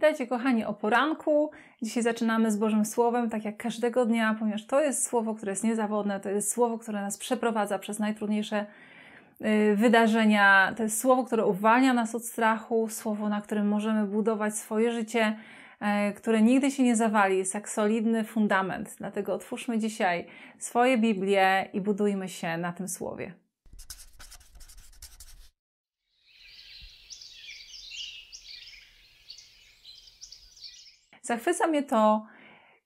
Witajcie kochani o poranku. Dzisiaj zaczynamy z Bożym Słowem, tak jak każdego dnia, ponieważ to jest słowo, które jest niezawodne, to jest słowo, które nas przeprowadza przez najtrudniejsze y, wydarzenia, to jest słowo, które uwalnia nas od strachu, słowo, na którym możemy budować swoje życie, e, które nigdy się nie zawali, jest jak solidny fundament. Dlatego otwórzmy dzisiaj swoje Biblię i budujmy się na tym słowie. Zachwyca mnie to,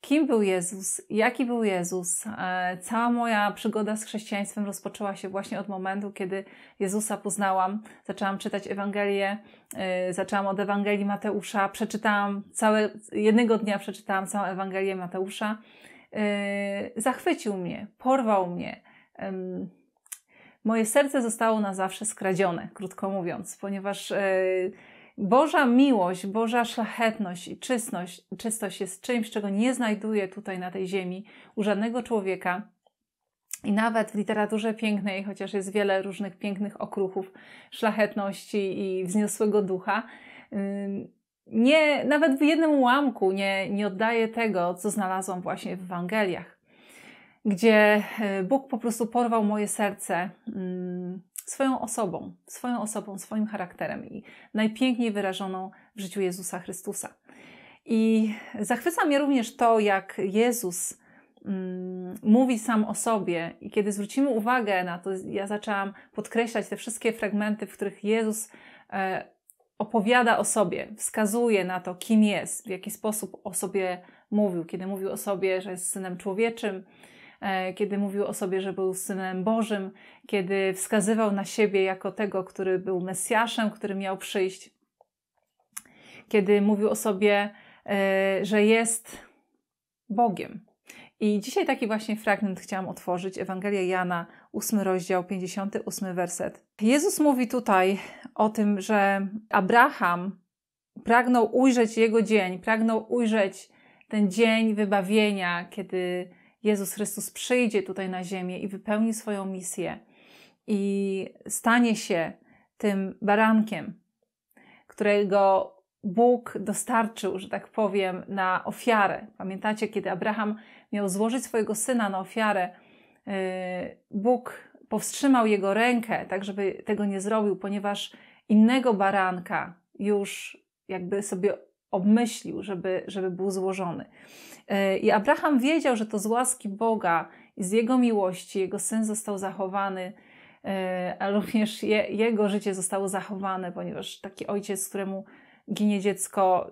kim był Jezus, jaki był Jezus. E, cała moja przygoda z chrześcijaństwem rozpoczęła się właśnie od momentu, kiedy Jezusa poznałam. Zaczęłam czytać Ewangelię, e, zaczęłam od Ewangelii Mateusza, przeczytałam całe, jednego dnia przeczytałam całą Ewangelię Mateusza. E, zachwycił mnie, porwał mnie. Moje serce zostało na zawsze skradzione, krótko mówiąc, ponieważ Boża miłość, Boża szlachetność i czystość, czystość jest czymś, czego nie znajduję tutaj na tej ziemi u żadnego człowieka. I nawet w literaturze pięknej, chociaż jest wiele różnych pięknych okruchów szlachetności i wzniosłego ducha, nie, nawet w jednym ułamku nie, nie oddaje tego, co znalazłam właśnie w Ewangeliach, gdzie y, Bóg po prostu porwał moje serce swoją osobą, swoją osobą, swoim charakterem i najpiękniej wyrażoną w życiu Jezusa Chrystusa. I zachwyca mnie również to, jak Jezus mm, mówi sam o sobie, i kiedy zwrócimy uwagę na to, ja zaczęłam podkreślać te wszystkie fragmenty, w których Jezus e, opowiada o sobie, wskazuje na to, kim jest, w jaki sposób o sobie mówił, kiedy mówił o sobie, że jest synem człowieczym, E, kiedy mówił o sobie, że był synem Bożym, kiedy wskazywał na siebie jako tego, który był Mesjaszem, który miał przyjść, kiedy mówił o sobie, e, że jest Bogiem. I dzisiaj taki właśnie fragment chciałam otworzyć, Ewangelia Jana, 8 rozdział, 58 werset. Jezus mówi tutaj o tym, że Abraham pragnął ujrzeć jego dzień, pragnął ujrzeć ten dzień wybawienia, kiedy Jezus Chrystus przyjdzie tutaj na ziemię i wypełni swoją misję i stanie się tym barankiem, którego Bóg dostarczył, że tak powiem, na ofiarę. Pamiętacie, kiedy Abraham miał złożyć swojego syna na ofiarę, y, Bóg powstrzymał jego rękę, tak żeby tego nie zrobił, ponieważ innego baranka już jakby sobie obmyślił, żeby, żeby był złożony. E, I Abraham wiedział, że to z łaski Boga i z Jego miłości jego syn został zachowany, e, a również je, jego życie zostało zachowane, ponieważ taki ojciec, któremu ginie dziecko,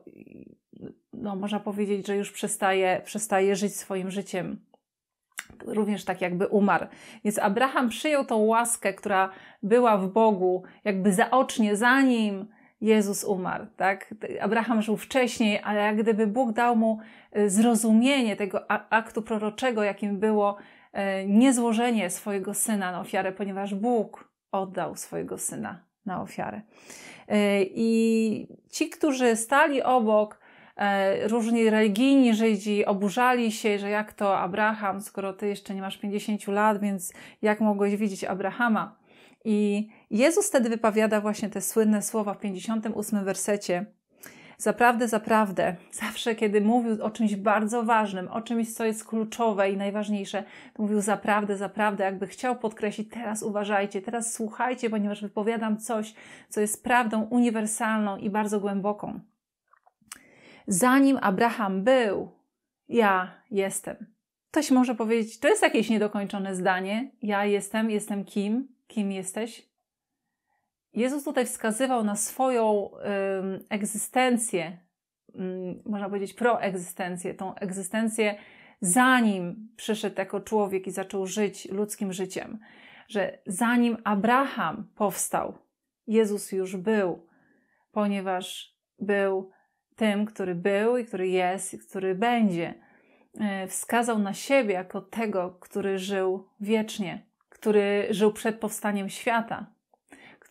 no, można powiedzieć, że już przestaje, przestaje żyć swoim życiem również tak jakby umarł. Więc Abraham przyjął tą łaskę, która była w Bogu, jakby zaocznie, zanim Jezus umarł, tak? Abraham żył wcześniej, ale jak gdyby Bóg dał mu e, zrozumienie tego aktu proroczego, jakim było e, niezłożenie swojego syna na ofiarę, ponieważ Bóg oddał swojego syna na ofiarę. E, I ci, którzy stali obok, różni religijni Żydzi oburzali się, że jak to Abraham, skoro ty jeszcze nie masz 50 lat, więc jak mogłeś widzieć Abrahama? I Jezus wtedy wypowiada właśnie te słynne słowa w 58 wersecie. Zaprawdę, zaprawdę, zawsze kiedy mówił o czymś bardzo ważnym, o czymś, co jest kluczowe i najważniejsze, to mówił zaprawdę, zaprawdę, jakby chciał podkreślić, teraz uważajcie, teraz słuchajcie, ponieważ wypowiadam coś, co jest prawdą uniwersalną i bardzo głęboką. Zanim Abraham był, ja jestem. Ktoś może powiedzieć, to jest jakieś niedokończone zdanie. Ja jestem, jestem kim, kim jesteś? Jezus tutaj wskazywał na swoją egzystencję, można powiedzieć proegzystencję, tą egzystencję zanim przyszedł jako człowiek i zaczął żyć ludzkim życiem, że zanim Abraham powstał, Jezus już był, ponieważ był tym, który był i który jest i który będzie. Y, wskazał na siebie jako tego, który żył wiecznie, który żył przed powstaniem świata,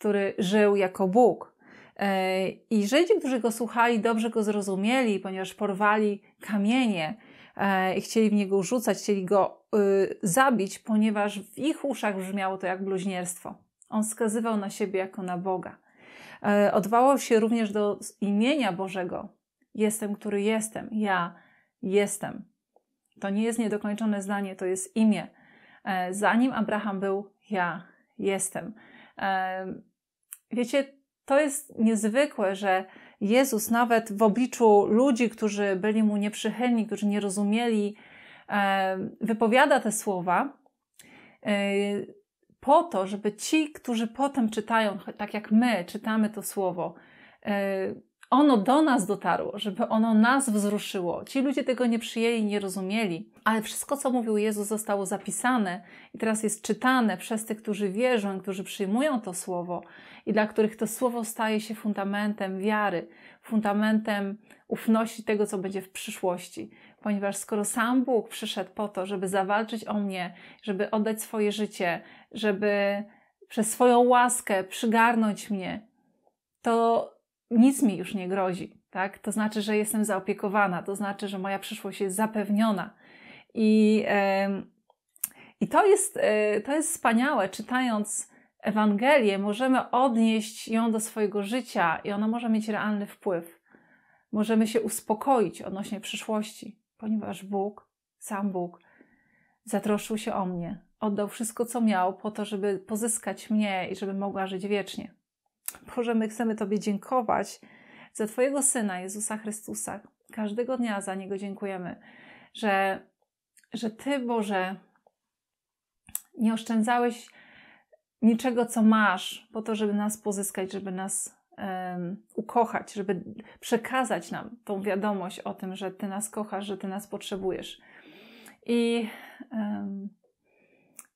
który żył jako Bóg. E, I Żydzi, którzy go słuchali, dobrze go zrozumieli, ponieważ porwali kamienie e, i chcieli w niego rzucać, chcieli go y, zabić, ponieważ w ich uszach brzmiało to jak bluźnierstwo. On wskazywał na siebie jako na Boga. E, odwołał się również do imienia Bożego. Jestem, który jestem. Ja jestem. To nie jest niedokończone zdanie, to jest imię. Zanim Abraham był, ja jestem. Wiecie, to jest niezwykłe, że Jezus nawet w obliczu ludzi, którzy byli mu nieprzychylni, którzy nie rozumieli, e, wypowiada te słowa e, po to, żeby ci, którzy potem czytają, tak jak my czytamy to słowo, e, ono do nas dotarło, żeby ono nas wzruszyło. Ci ludzie tego nie przyjęli, nie rozumieli, ale wszystko, co mówił Jezus, zostało zapisane i teraz jest czytane przez tych, którzy wierzą, którzy przyjmują to słowo i dla których to słowo staje się fundamentem wiary, fundamentem ufności tego, co będzie w przyszłości. Ponieważ skoro sam Bóg przyszedł po to, żeby zawalczyć o mnie, żeby oddać swoje życie, żeby przez swoją łaskę przygarnąć mnie, to nic mi już nie grozi, tak? To znaczy, że jestem zaopiekowana, to znaczy, że moja przyszłość jest zapewniona. I, e, i to, jest, e, to jest wspaniałe, czytając Ewangelię, możemy odnieść ją do swojego życia i ona może mieć realny wpływ. Możemy się uspokoić odnośnie przyszłości, ponieważ Bóg, sam Bóg, zatroszczył się o mnie, oddał wszystko, co miał, po to, żeby pozyskać mnie i żeby mogła żyć wiecznie. Boże, my chcemy Tobie dziękować za Twojego Syna Jezusa Chrystusa. Każdego dnia za Niego dziękujemy, że, że Ty, Boże, nie oszczędzałeś niczego, co masz, po to, żeby nas pozyskać, żeby nas um, ukochać, żeby przekazać nam tą wiadomość o tym, że Ty nas kochasz, że Ty nas potrzebujesz. I um,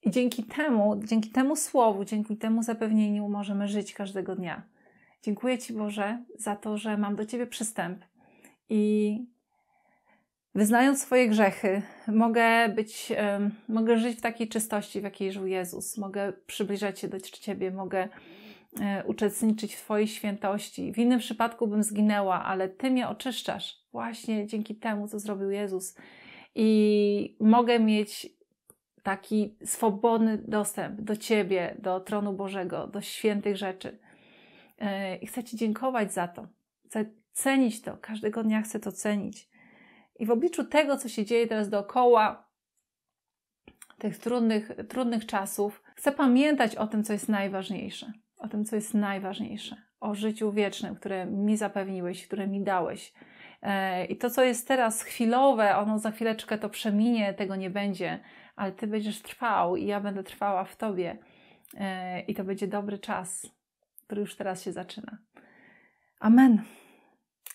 i dzięki temu, dzięki temu słowu, dzięki temu zapewnieniu możemy żyć każdego dnia. Dziękuję Ci Boże za to, że mam do Ciebie przystęp i wyznając swoje grzechy, mogę być, mogę żyć w takiej czystości, w jakiej żył Jezus. Mogę przybliżać się do Ciebie, mogę e, uczestniczyć w Twojej świętości. W innym przypadku bym zginęła, ale Ty mnie oczyszczasz właśnie dzięki temu, co zrobił Jezus. I mogę mieć taki swobodny dostęp do Ciebie, do tronu Bożego, do świętych rzeczy. E, I chcę Ci dziękować za to. Chcę cenić to. Każdego dnia chcę to cenić. I w obliczu tego, co się dzieje teraz dookoła, tych trudnych, trudnych czasów, chcę pamiętać o tym, co jest najważniejsze. O tym, co jest najważniejsze. O życiu wiecznym, które mi zapewniłeś, które mi dałeś. E, I to, co jest teraz chwilowe, ono za chwileczkę to przeminie, tego nie będzie ale Ty będziesz trwał i ja będę trwała w Tobie e, i to będzie dobry czas, który już teraz się zaczyna. Amen.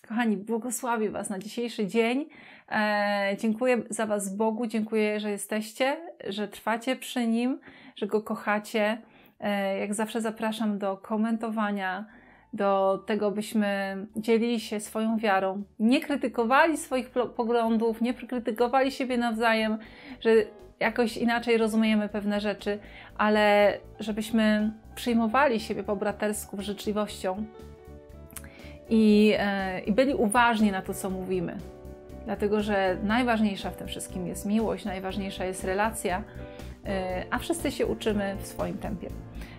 Kochani, błogosławię Was na dzisiejszy dzień. E, dziękuję za Was Bogu, dziękuję, że jesteście, że trwacie przy Nim, że Go kochacie. E, jak zawsze zapraszam do komentowania, do tego, byśmy dzielili się swoją wiarą, nie krytykowali swoich poglądów, nie krytykowali siebie nawzajem, że jakoś inaczej rozumiemy pewne rzeczy, ale żebyśmy przyjmowali siebie po bratersku, z życzliwością i, e, i byli uważni na to, co mówimy dlatego że najważniejsza w tym wszystkim jest miłość, najważniejsza jest relacja, y, a wszyscy się uczymy w swoim tempie.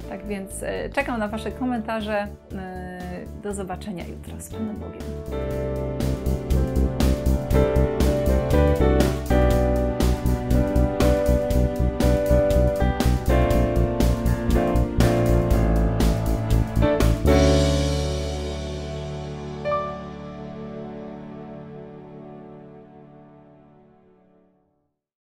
Tak więc y, czekam na Wasze komentarze. Y, do zobaczenia jutro z Panem Bogiem.